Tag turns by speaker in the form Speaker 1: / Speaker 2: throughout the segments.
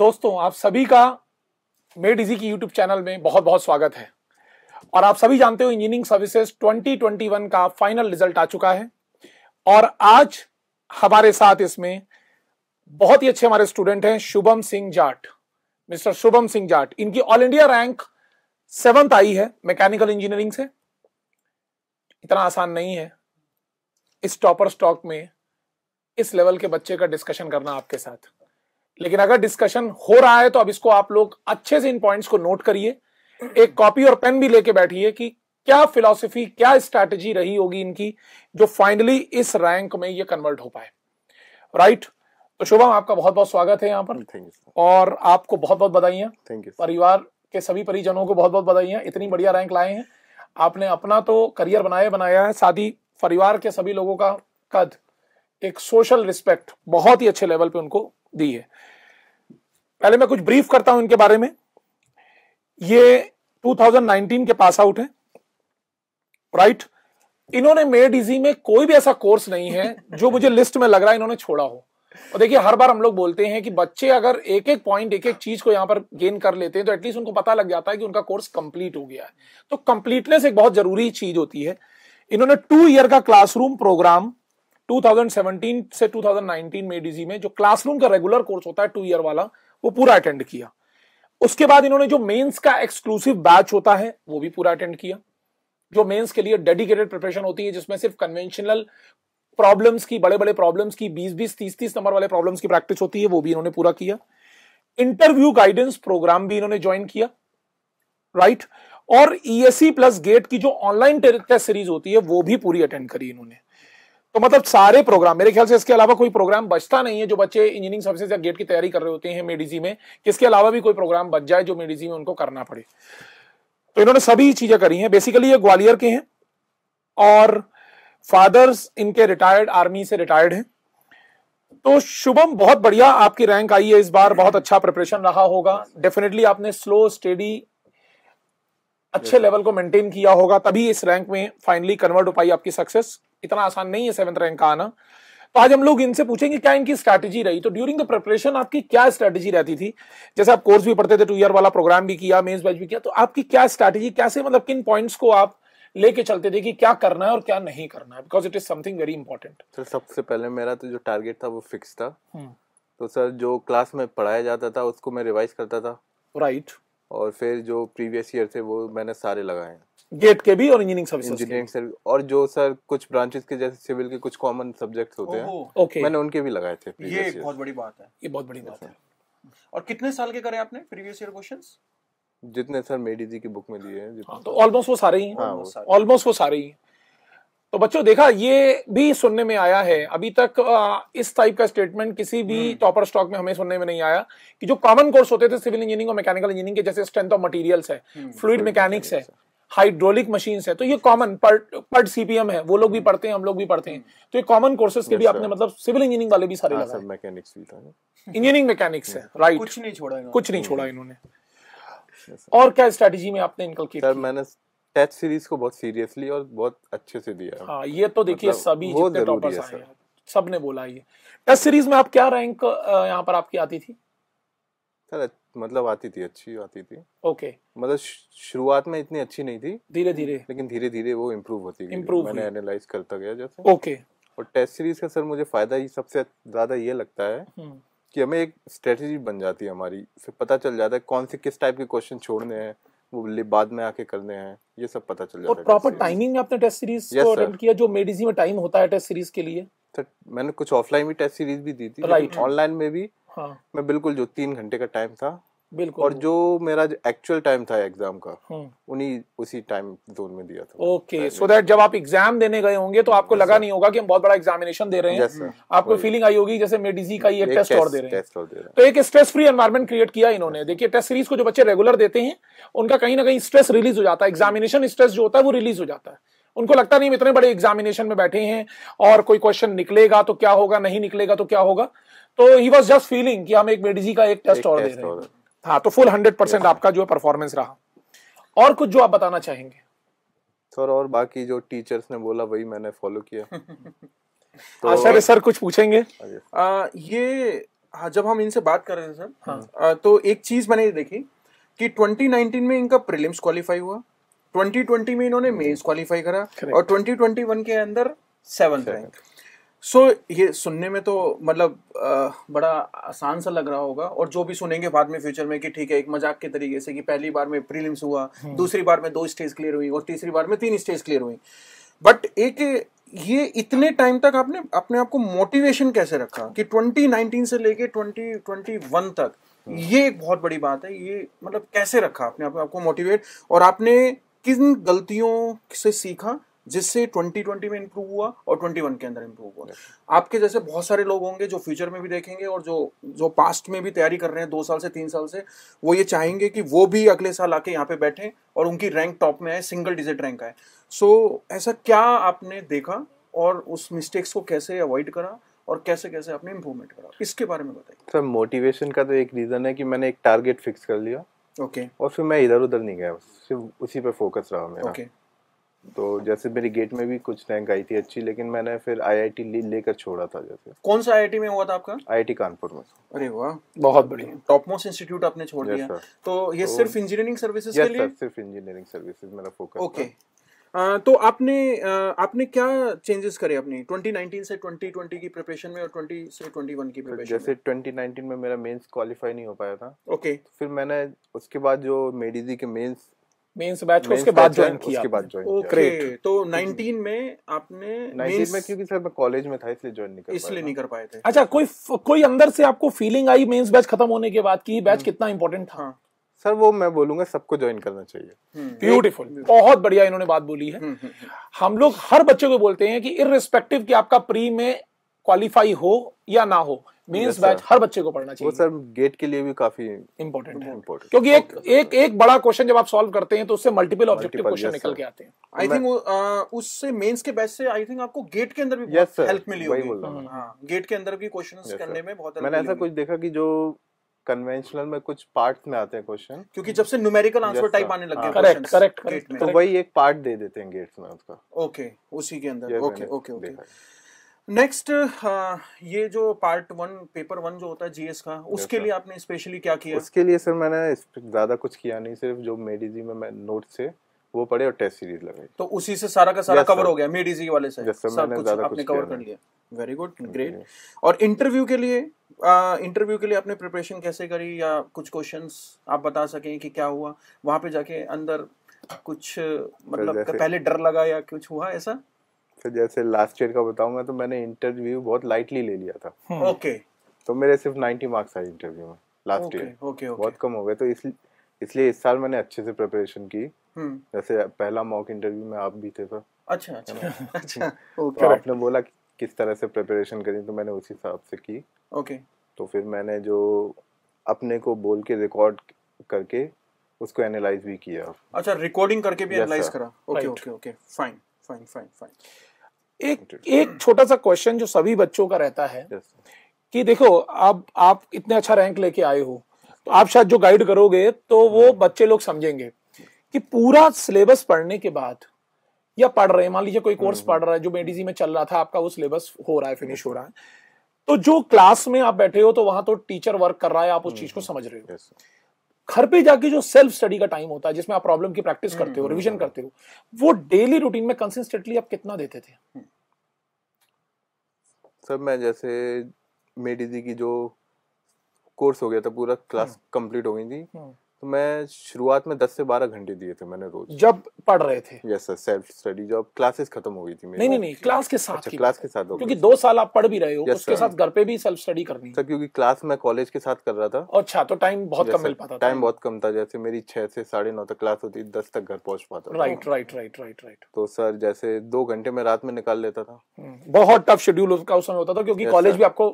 Speaker 1: दोस्तों आप सभी का मेड इजी की यूट्यूब चैनल में बहुत बहुत स्वागत है और आप सभी जानते हो इंजीनियरिंग सर्विसेज 2021 का फाइनल रिजल्ट आ चुका है और आज हमारे साथ इसमें बहुत ही अच्छे हमारे स्टूडेंट हैं शुभम सिंह जाट मिस्टर शुभम सिंह जाट इनकी ऑल इंडिया रैंक सेवंथ आई है मैकेनिकल इंजीनियरिंग से इतना आसान नहीं है इस टॉपर स्टॉक में इस लेवल के बच्चे का डिस्कशन करना आपके साथ लेकिन अगर डिस्कशन हो रहा है तो अब इसको आप लोग अच्छे से इन पॉइंट्स को नोट करिए एक कॉपी और पेन भी लेके बैठिए कि क्या फिलॉसफी क्या स्ट्रैटेजी रही होगी इनकी जो फाइनली इस रैंक में ये कन्वर्ट हो पाए राइट तो शुभम आपका बहुत बहुत स्वागत है यहाँ पर और आपको बहुत बहुत बधाई थैंक यू परिवार के सभी परिजनों को बहुत बहुत बधाई इतनी बढ़िया रैंक लाए हैं आपने अपना तो करियर बनाया बनाया है साथ ही परिवार के सभी लोगों का कद एक सोशल रिस्पेक्ट बहुत ही अच्छे लेवल पे उनको दी है पहले मैं कुछ ब्रीफ करता हूं इनके बारे में ये 2019 के पास आउट है राइट इन्होंने मेड इजी में कोई भी ऐसा कोर्स नहीं है जो मुझे लिस्ट में लग रहा है इन्होंने छोड़ा हो और देखिए हर बार हम लोग बोलते हैं कि बच्चे अगर एक एक पॉइंट एक एक चीज को यहां पर गेन कर लेते हैं तो एटलीस्ट उनको पता लग जाता है कि उनका कोर्स कंप्लीट हो गया है तो कंप्लीटनेस एक बहुत जरूरी चीज होती है इन्होंने टू ईयर का क्लासरूम प्रोग्राम 2017 से 2019 में डीजी में जो क्लासरूम का रेगुलर कोर्स होता है टू ईयर वाला वो पूरा अटेंड किया उसके बाद इन्होंने जो मेंस का एक्सक्लूसिव बैच होता है वो भी पूरा अटेंड किया जो मेंस के लिए डेडिकेटेड प्रिपरेशन होती है जिसमें सिर्फ कन्वेंशनल प्रॉब्लम्स की बड़े बड़े प्रॉब्लम्स की बीस बीस तीस तीस नंबर वाले प्रॉब्लम्स की प्रैक्टिस होती है वो भी इन्होंने पूरा किया इंटरव्यू गाइडेंस प्रोग्राम भी इन्होंने ज्वाइन किया राइट और ईएससी प्लस गेट की जो ऑनलाइन टेस्ट सीरीज होती है वो भी पूरी अटेंड करी इन्होंने तो मतलब सारे प्रोग्राम मेरे ख्याल से इसके अलावा कोई प्रोग्राम बचता नहीं है जो बच्चे इंजीनियरिंग सर्विसेज या गेट की तैयारी कर रहे होते हैं मेडिजी में इसके अलावा भी कोई प्रोग्राम बच जाए जो मेडिजी में उनको करना पड़े तो इन्होंने सभी चीजें करी हैं बेसिकली ये ग्वालियर के हैं और फादर्स इनके रिटायर्ड आर्मी से रिटायर्ड हैं तो शुभम बहुत बढ़िया आपकी रैंक आई है इस बार बहुत अच्छा प्रिपरेशन रहा होगा डेफिनेटली आपने स्लो स्टडी अच्छे लेवल को मेंटेन किया होगा तभी इस रैंक में फाइनली कन्वर्ट हो पाई आपकी सक्सेस इतना आसान नहीं है सेवंथ रैंक का आना तो आज हम लोग इनसे पूछेंगे क्या इनकी स्ट्रैटेजी रही तो ड्यूरिंग द प्रिपरेशन आपकी क्या स्ट्रैटेजी रहती थी जैसे आप कोर्स भी पढ़ते थे टू ईयर वाला प्रोग्राम भी किया मेन्स बैच भी किया तो आपकी क्या स्ट्रैटेजी कैसे मतलब किन पॉइंट्स को आप लेके चलते थे कि क्या करना है और क्या नहीं करना है because it is something very important
Speaker 2: sir सबसे पहले मेरा तो जो टारगेट था वो फिक्स था हम्म। तो सर जो क्लास में पढ़ाया जाता था उसको मैं रिवाइज करता था राइट right. और फिर जो प्रीवियस ईयर थे वो मैंने सारे लगाए हैं
Speaker 1: गेट के भी और इंजीनियरिंग सर्विस इंजीनियरिंग
Speaker 2: सर्विस और जो सर कुछ ब्रांचेस के जैसे सिविल के कुछ कॉमन सब्जेक्ट्स होते हैं ओके मैंने उनके भी लगाए थे ये बहुत
Speaker 3: बड़ी बात
Speaker 1: है ये बहुत बड़ी बात है और कितने साल के करे आपने प्रीवियस ईयर क्वेश्चंस
Speaker 2: जितने सर मेडी जी की बुक में दिए हैं हाँ, तो ऑलमोस्ट वो सारे ही ऑलमोस्ट हाँ,
Speaker 1: वो सारे ही तो बच्चों देखा ये भी सुनने में आया है अभी तक आ, इस टाइप का स्टेटमेंट किसी भी टॉपर हम्म। स्टॉक में हमें सुनने में नहीं आया कि जो कॉमन कोर्स होते थे सिविल इंजीनियरिंग और मैकेनिकल इंजीनियरिंग के जैसे स्ट्रेंथ ऑफ मटेरियल्स है फ्लूड हम्म, मैकेनिक्स है हाइड्रोलिक मशीन है तो ये कॉमन पर सीपीएम है वो लोग भी हम्म। पढ़ते हैं हम लोग भी पढ़ते हैं तो ये कॉमन कोर्सेज के भी आपने मतलब सिविल इंजीनियरिंग वाले भी सारे
Speaker 2: मैकेनिक्स हाँ, भी
Speaker 1: था इंजीनियरिंग मैकेनिक्स है राइट कुछ नहीं छोड़ा कुछ नहीं छोड़ा इन्होंने और क्या स्ट्रेटेजी
Speaker 2: में आपने इनकल किया मैंने टेस्ट सीरीज को बहुत सीरियसली और बहुत अच्छे से दिया हाँ ये तो देखिए मतलब सभी जितने टॉपर्स आए हैं
Speaker 1: सब ने बोला ये टेस्ट सीरीज में आप क्या रैंक यहाँ पर आपकी आती थी
Speaker 2: सर मतलब आती थी अच्छी आती थी ओके okay. मतलब शुरुआत में इतनी अच्छी नहीं थी धीरे धीरे लेकिन धीरे धीरे वो इम्प्रूव होती गई इम्प्रूव मैंने एनालाइज करता गया जैसे ओके और टेस्ट सीरीज का सर मुझे फायदा ही सबसे ज्यादा ये लगता है हम्म। कि हमें एक स्ट्रेटेजी बन जाती है हमारी फिर पता चल जाता है कौन से किस टाइप के क्वेश्चन छोड़ने हैं वो बाद में आके करने हैं ये सब पता चल जाता है प्रॉपर टाइमिंग
Speaker 1: में आपने टेस्ट सीरीज yes, को अटेंड किया जो मेडिजी में टाइम होता है टेस्ट सीरीज के लिए
Speaker 2: सर मैंने कुछ ऑफलाइन भी टेस्ट सीरीज भी दी थी ऑनलाइन में भी हाँ. मैं बिल्कुल जो तीन घंटे का टाइम था बिल्कुल और जो मेरा एक्चुअल टाइम था एग्जाम का हम्म।
Speaker 1: उन्हीं उसी
Speaker 2: टाइम जोन में दिया था ओके सो
Speaker 1: दैट जब आप एग्जाम देने गए होंगे तो आपको yes, लगा sir. नहीं होगा कि हम बहुत बड़ा एग्जामिनेशन दे रहे हैं yes, आपको फीलिंग आई होगी जैसे मेडिजी का ही एक, एक टेस्ट और दे रहे हैं तो एक स्ट्रेस फ्री एनवायरमेंट क्रिएट किया इन्होंने देखिए टेस्ट सीरीज को जो बच्चे रेगुलर देते हैं उनका कहीं ना कहीं स्ट्रेस रिलीज हो जाता है एग्जामिनेशन स्ट्रेस जो होता है वो रिलीज हो जाता है उनको लगता नहीं इतने बड़े एग्जामिनेशन में बैठे हैं और कोई क्वेश्चन निकलेगा तो क्या होगा नहीं निकलेगा तो क्या होगा तो ही वॉज जस्ट फीलिंग कि हम एक मेडिजी का एक टेस्ट और दे रहे हैं हाँ तो फुल हंड्रेड परसेंट आपका जो है परफॉर्मेंस रहा और कुछ जो आप बताना चाहेंगे
Speaker 2: सर और बाकी जो टीचर्स ने बोला वही मैंने
Speaker 3: फॉलो किया
Speaker 1: तो आशा सर कुछ पूछेंगे
Speaker 3: आ, ये हाँ, जब हम इनसे बात कर रहे थे सर हाँ। आ, तो एक चीज मैंने देखी कि 2019 में इनका प्रीलिम्स क्वालिफाई हुआ 2020 में इन्होंने मेंस क्वालिफाई करा और 2021 के अंदर सेवन रैंक सो so, ये सुनने में तो मतलब बड़ा आसान सा लग रहा होगा और जो भी सुनेंगे बाद में फ्यूचर में कि ठीक है एक मजाक के तरीके से कि पहली बार में प्रीलिम्स हुआ हम्म। दूसरी बार में दो स्टेज क्लियर हुई और तीसरी बार में तीन स्टेज क्लियर हुई बट एक ये इतने टाइम तक आपने अपने आप को मोटिवेशन कैसे रखा कि 2019 से लेके 2021 तक हम्म। ये एक बहुत बड़ी बात है ये मतलब कैसे रखा आपने अपने आप, आपको मोटिवेट और आपने किन गलतियों से सीखा जिससे 2020 में इम्प्रूव हुआ और 21 के अंदर इम्प्रूव हुआ आपके जैसे बहुत सारे लोग होंगे जो फ्यूचर में भी देखेंगे और जो जो पास्ट में भी तैयारी कर रहे हैं दो साल से तीन साल से वो ये चाहेंगे कि वो भी अगले साल आके यहाँ पे बैठे और उनकी रैंक टॉप में आए सिंगल डिजिट रैंक आए सो so, ऐसा क्या आपने देखा और उस मिस्टेक्स को कैसे अवॉइड करा और कैसे कैसे आपने इम्प्रूवमेंट करा इसके बारे में बताइए
Speaker 2: सर मोटिवेशन का तो एक रीज़न है कि मैंने एक टारगेट फिक्स कर लिया ओके okay. और फिर मैं इधर उधर नहीं गया सिर्फ उसी पर फोकस रहा मेरा okay. तो जैसे मेरे गेट में भी कुछ रैंक आई थी अच्छी लेकिन मैंने फिर आईआईटी ले लेकर छोड़ा था जैसे
Speaker 3: कौन सा आईआईटी में हुआ था आपका
Speaker 2: आईआईटी कानपुर में
Speaker 3: अरे वाह बहुत बढ़िया टॉप मोस्ट
Speaker 2: इंस्टीट्यूट आपने छोड़ दिया तो ये तो, सिर्फ इंजीनियरिंग सर्विसेज के लिए सिर्फ इंजीनियरिंग सर्विसेज मेरा फोकस ओके
Speaker 3: आ, तो आपने आ, आपने क्या चेंजेस करे अपने 2019 से 2020 की प्रिपरेशन में और 20 से 21 की प्रिपरेशन तो जैसे
Speaker 2: 2019 में मेरा मेंस क्वालिफाई नहीं हो पाया था ओके okay. फिर मैंने उसके बाद जो मेडिजी के मेंस
Speaker 1: मेंस बैच को उसके बाद ज्वाइन किया उसके बाद ज्वाइन किया ओके तो 19 में आपने 19 में क्योंकि
Speaker 2: सर मैं कॉलेज में था इसलिए ज्वाइन नहीं कर इसलिए नहीं कर पाए थे
Speaker 1: अच्छा कोई कोई अंदर से आपको फीलिंग आई मेंस बैच खत्म होने के बाद कि बैच हम्म। कितना इंपॉर्टेंट था हाँ। सर वो मैं बोलूंगा सबको ज्वाइन करना चाहिए ब्यूटीफुल हम्म। बहुत बढ़िया इन्होंने बात बोली है हम्म, हम लोग हर बच्चे को बोलते हैं कि इररिस्पेक्टिव कि आपका प्री में क्वालिफाई हो या ना हो मेंस बैच हर बच्चे को पढ़ना चाहिए वो सर गेट के लिए भी काफी इंपॉर्टेंट है important. क्योंकि एक okay. एक एक बड़ा क्वेश्चन जब आप सॉल्व करते हैं तो उससे मल्टीपल ऑब्जेक्टिव क्वेश्चन निकल के आते हैं
Speaker 3: आई थिंक उससे मेंस के बैच से आई थिंक आपको गेट के अंदर भी yes, हेल्प मिली होगी हां गेट हाँ, के अंदर भी क्वेश्चंस करने में बहुत मैंने ऐसा कुछ
Speaker 2: देखा कि जो कन्वेंशनल में कुछ पार्ट में आते हैं क्वेश्चन क्योंकि जब से
Speaker 3: न्यूमेरिकल आंसर टाइप आने लग गए करेक्ट करेक्ट तो वही
Speaker 2: एक पार्ट दे देते हैं गेट्स में उसका
Speaker 3: ओके उसी के अंदर okay okay okay next uh, ये जो पार्ट वन पेपर वन जो होता है जीएस का उसके लिए आपने स्पेशली क्या किया उसके
Speaker 2: लिए सर मैंने ज्यादा कुछ किया नहीं सिर्फ जो मेडिजी में मैं नोट से वो पढ़े और टेस्ट सीरीज लगाई तो उसी से सारा का सारा कवर हो गया मेडिजी वाले से सब कुछ आपने कवर कर लिया
Speaker 3: वेरी गुड ग्रेट और इंटरव्यू के लिए इंटरव्यू uh, के लिए आपने प्रिपरेशन कैसे करी या कुछ क्वेश्चंस आप बता सकें कि क्या हुआ वहां पे जाके अंदर कुछ मतलब पहले डर लगा या कुछ हुआ ऐसा
Speaker 2: तो जैसे लास्ट ईयर का बताऊँ मैं तो मैंने इंटरव्यू बहुत लाइटली ले लिया था ओके हम्म। तो मेरे सिर्फ नाइन्टी मार्क्स आए इंटरव्यू में लास्ट ईयर ओके बहुत कम हो गए तो इसलिए इसलिए इस साल मैंने अच्छे से प्रिपरेशन की हम्म। जैसे पहला मॉक इंटरव्यू में आप भी थे सर तो।
Speaker 3: अच्छा अच्छा अच्छा ओके तो oh, आपने
Speaker 2: बोला किस तरह से प्रिपरेशन करी तो मैंने उसी हिसाब से की ओके तो फिर मैंने जो अपने को बोल के रिकॉर्ड करके उसको एनालाइज भी किया
Speaker 3: अच्छा रिकॉर्डिंग करके भी एनालाइज करा okay okay okay fine fine fine fine
Speaker 1: एक एक छोटा सा क्वेश्चन जो सभी बच्चों का रहता है कि देखो आप आप इतने अच्छा रैंक लेके आए हो तो आप शायद जो गाइड करोगे तो वो hmm. बच्चे लोग समझेंगे कि पूरा सिलेबस पढ़ने के बाद या पढ़ रहे हैं मान लीजिए कोई कोर्स hmm, hmm. पढ़ रहा है जो मेडिजी में चल रहा था आपका वो सिलेबस हो रहा है फिनिश हो रहा है तो जो क्लास में आप बैठे हो तो वहां तो टीचर वर्क कर रहा है आप उस चीज को समझ रहे हो घर पे जाके जो सेल्फ स्टडी का टाइम होता है जिसमें आप प्रॉब्लम की प्रैक्टिस हम्म, करते हो रिविजन हम्म, हम्म। करते हो वो डेली रूटीन में कंसिस्टेंटली आप कितना देते थे
Speaker 2: सर मैं जैसे मेडी जी की जो कोर्स हो गया था पूरा क्लास कंप्लीट हो गई थी तो मैं शुरुआत में दस से बारह घंटे दिए थे मैंने रोज जब पढ़ रहे थे यस सर सेल्फ स्टडी जब क्लासेस खत्म हो गई थी नहीं नहीं नहीं क्लास के साथ अच्छा, क्लास के साथ क्योंकि
Speaker 1: दो साल आप पढ़ भी रहे हो उसके साथ घर पे भी सेल्फ स्टडी करनी सर क्योंकि क्लास मैं
Speaker 2: कॉलेज के साथ कर रहा था अच्छा तो टाइम बहुत कम मिल पाता टाइम बहुत कम था जैसे मेरी छह से साढ़े नौ तक क्लास होती दस तक घर पहुंच पाता right
Speaker 1: right right right right
Speaker 2: तो सर जैसे दो घंटे में रात में निकाल लेता था
Speaker 1: हम्म, बहुत टफ शेड्यूल उसका उस समय होता था क्योंकि कॉलेज भी आपको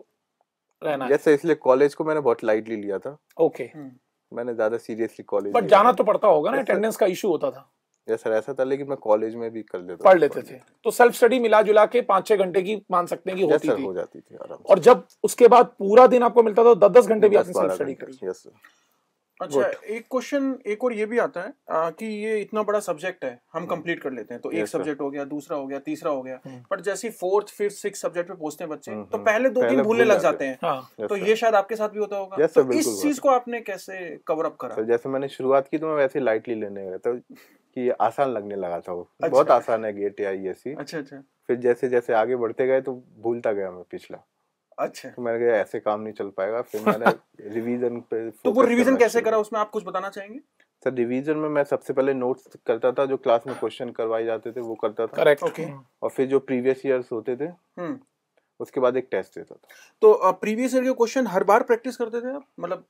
Speaker 1: रहना जैसे
Speaker 2: इसलिए कॉलेज को मैंने बहुत लाइटली लिया था ओके हम्म। मैंने ज्यादा सीरियसली कॉलेज बट जाना तो पड़ता
Speaker 1: होगा ना अटेंडेंस का इशू होता था
Speaker 2: या सर ऐसा था लेकिन मैं कॉलेज में भी कर लेता पढ़ लेते थे
Speaker 1: तो सेल्फ स्टडी मिला जुला के पांच छह घंटे की मान
Speaker 3: सकते हैं कि होती थी हो जाती थी
Speaker 1: और जब उसके बाद पूरा दिन आपको मिलता था तो दस दस घंटे भी आपने सेल्फ स्टडी
Speaker 3: करी अच्छा एक क्वेश्चन एक और ये भी आता है आ, कि ये इतना बड़ा सब्जेक्ट है हम कंप्लीट hmm. कर लेते हैं तो एक सब्जेक्ट हो गया दूसरा हो गया तीसरा हो गया hmm. पर जैसे फोर्थ फिफ्थ सिक्स सब्जेक्ट पे पहुंचते हैं बच्चे hmm, तो पहले दो तीन भूलने लग जाते हैं हाँ, तो ये शायद आपके साथ भी होता होगा तो इस चीज को आपने कैसे कवर अप
Speaker 2: करा तो जैसे मैंने शुरुआत की तो मैं वैसे लाइटली लेने गया था कि आसान लगने लगा था वो अच्छा। बहुत आसान है गेट या e e। अच्छा अच्छा फिर जैसे जैसे आगे बढ़ते गए तो भूलता गया मैं पिछला अच्छा मैंने कहा ऐसे काम नहीं चल पाएगा फिर मैंने रिवीजन पे तो वो रिवीजन
Speaker 3: कैसे करा उसमें आप कुछ बताना चाहेंगे
Speaker 2: सर रिवीजन में मैं सबसे पहले नोट्स करता था जो क्लास में क्वेश्चन करवाए जाते थे वो करता था करेक्ट हम्म। ओके और फिर जो प्रीवियस
Speaker 3: इयर्स होते थे हम्म। उसके बाद एक टेस्ट देता था तो प्रीवियस ईयर के क्वेश्चन हर बार प्रैक्टिस करते थे मतलब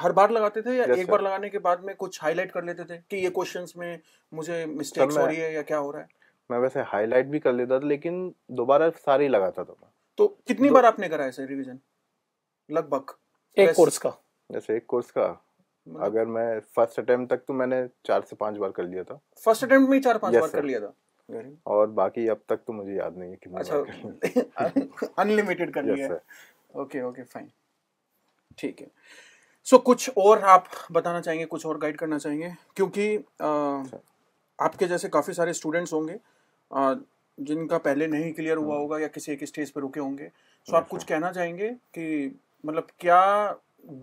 Speaker 3: हर बार लगाते थे या एक बार लगाने के बाद में कुछ हाईलाइट कर लेते थे कि ये क्वेश्चंस में मुझे मिस्टेक्स हो रही है या क्या हो रहा है
Speaker 2: मैं वैसे हाईलाइट भी कर लेता था लेकिन दोबारा सारे लगाता था मैं
Speaker 3: तो कितनी बार आपने कराया सर रिवीजन लगभग एक कोर्स का
Speaker 2: जैसे एक कोर्स का मतलब- अगर मैं फर्स्ट अटेम्प्ट तक तो मैंने चार से पांच बार कर लिया था
Speaker 3: फर्स्ट अटेम्प्ट में चार पांच yes, बार कर लिया था
Speaker 2: और बाकी अब तक तो मुझे याद
Speaker 3: नहीं है कितनी अच्छा अनलिमिटेड कर लिया ओके ओके फाइन ठीक है सो so, कुछ और आप बताना चाहेंगे कुछ और गाइड करना चाहेंगे क्योंकि आ, आपके जैसे काफ़ी सारे स्टूडेंट्स होंगे आ, जिनका पहले नहीं क्लियर हुआ हाँ। होगा या किसी एक स्टेज पर रुके होंगे सो आप अच्छा। कुछ कहना चाहेंगे कि मतलब क्या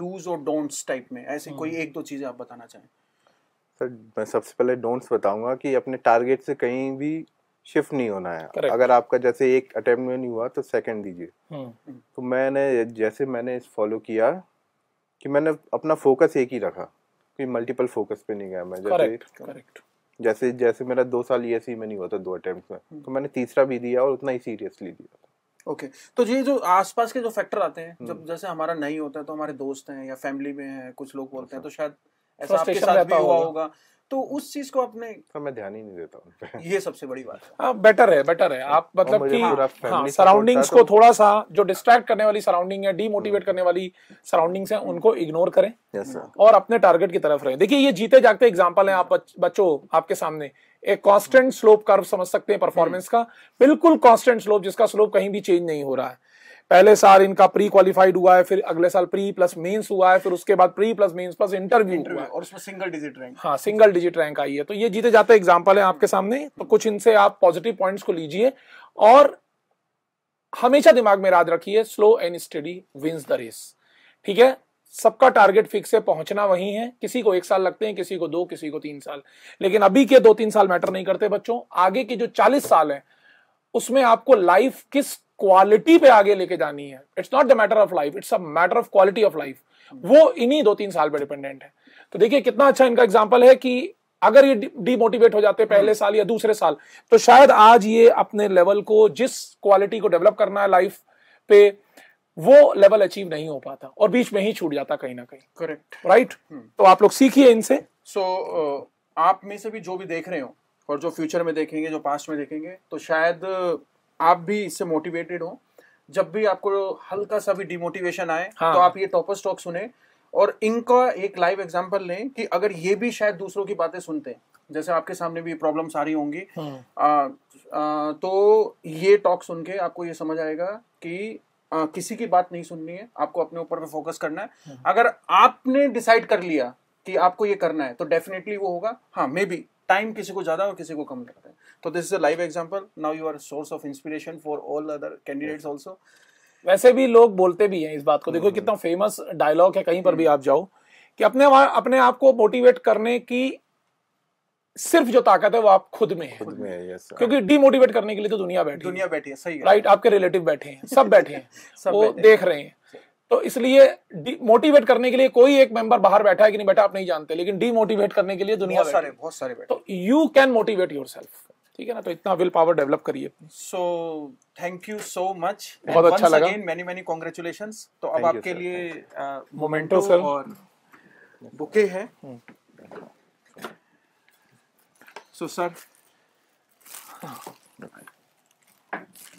Speaker 3: डूज और डोंट्स टाइप में ऐसे कोई हम्म। एक दो चीज़ें आप बताना चाहें
Speaker 2: सर मैं सबसे पहले डोंट्स बताऊंगा कि अपने टारगेट से कहीं भी शिफ्ट नहीं होना है Correct. अगर आपका जैसे एक अटेम्प्ट में नहीं हुआ तो सेकंड दीजिए हम्म। हम्म। तो मैंने जैसे मैंने इस फॉलो किया कि मैंने अपना फोकस एक ही रखा कि मल्टीपल फोकस पे नहीं गया मैं जैसे Correct. Correct. जैसे जैसे मेरा दो साल ई e e में नहीं हुआ था दो अटेम्प्ट में हम्म। तो मैंने तीसरा भी दिया और उतना ही सीरियसली दिया
Speaker 3: था ओके okay. तो ये जो आसपास के जो फैक्टर आते हैं जब हम्म। जैसे हमारा नहीं होता है तो हमारे दोस्त हैं या फैमिली में हैं कुछ लोग बोलते हैं अच्छा। तो शायद ऐसा आपके साथ भी हुआ होगा तो उस चीज को अपने
Speaker 1: तो मैं ध्यान ही नहीं देता ये सबसे बड़ी बात है बेटर हाँ, है बेटर है आप मतलब कि सराउंडिंग्स हाँ, तो- को थोड़ा सा जो डिस्ट्रैक्ट करने वाली सराउंडिंग है डीमोटिवेट करने वाली सराउंडिंग्स है उनको इग्नोर करें और अपने टारगेट की तरफ रहें देखिए ये जीते जागते एग्जाम्पल है आप बच्चों आपके सामने एक कांस्टेंट स्लोप कर्व समझ सकते हैं परफॉर्मेंस hmm. का बिल्कुल कांस्टेंट स्लोप जिसका स्लोप कहीं भी चेंज नहीं हो रहा है पहले साल इनका प्री क्वालिफाइड हुआ है फिर अगले साल प्री प्लस मेंस हुआ है फिर उसके बाद pre plus mains plus interview हुआ है और उसमें सिंगल डिजिट रैंक हाँ सिंगल डिजिट रैंक आई है तो ये जीते जाते एग्जाम्पल है आपके सामने तो कुछ इनसे आप पॉजिटिव पॉइंट्स को लीजिए और हमेशा दिमाग में याद रखिए slow and steady wins the race ठीक है सबका टारगेट फिक्स है पहुंचना वही है किसी को एक साल लगते हैं किसी को दो किसी को तीन साल लेकिन अभी के दो तीन साल मैटर नहीं करते बच्चों आगे के जो चालीस साल हैं उसमें आपको लाइफ किस क्वालिटी पे आगे लेके जानी है it's not the matter of life it's a matter of quality of life वो इन्हीं दो तीन साल पे डिपेंडेंट है तो देखिए कितना अच्छा इनका एग्जाम्पल है कि अगर ये डीमोटिवेट हो जाते पहले hmm. साल या दूसरे साल तो शायद आज ये अपने लेवल को जिस क्वालिटी को डेवलप करना है लाइफ पे वो लेवल अचीव नहीं हो पाता और बीच में ही छूट जाता कहीं ना कहीं करेक्ट राइट right? Hmm. तो आप लोग सीखिए इनसे सो so,
Speaker 3: uh, आप में से भी जो भी देख रहे हो और जो फ्यूचर में देखेंगे जो पास्ट में देखेंगे तो शायद आप भी इससे मोटिवेटेड हो जब भी आपको हल्का सा भी डिमोटिवेशन आए हाँ. तो आप ये टॉपर स्टॉक सुने और इनका एक लाइव एग्जाम्पल लें कि अगर ये भी शायद दूसरों की बातें सुनते हैं जैसे आपके सामने भी प्रॉब्लम आ रही होंगी हम्म। तो ये टॉक सुन के आपको ये समझ आएगा कि आ, किसी की बात नहीं सुननी है आपको अपने ऊपर पे फोकस करना है हम्म। अगर आपने डिसाइड कर लिया कि आपको ये करना है तो डेफिनेटली वो होगा हाँ मे बी टाइम किसी को ज़्यादा और किसी को कम लगता है तो this is a live example now you are source of inspiration
Speaker 1: for all other candidates also वैसे भी लोग बोलते भी हैं इस बात को देखो हम्म। कितना फेमस डायलॉग है कहीं पर भी हम्म। आप जाओ कि अपने अपने आप को मोटिवेट करने की सिर्फ जो ताकत है वो आप खुद में है खुद में है yes, क्योंकि डीमोटिवेट करने के लिए तो दुनिया बैठी दुनिया बैठी है सही राइट आपके रिलेटिव बैठे हैं सब बैठे हैं सब वो देख रहे हैं तो इसलिए मोटिवेट करने के लिए कोई एक मेंबर बाहर बैठा है कि नहीं बैठा आप नहीं जानते लेकिन डीमोटिवेट करने के लिए दुनिया बहुत सारे बहुत सारे तो यू कैन मोटिवेट योर ठीक है ना तो इतना विल पावर डेवलप करिए so
Speaker 3: thank you so much बहुत अच्छा लगा मेनी मेनी कॉन्ग्रेचुलेशन तो अब आपके लिए
Speaker 1: मोमेंटो uh, और बुके है सो hmm. सर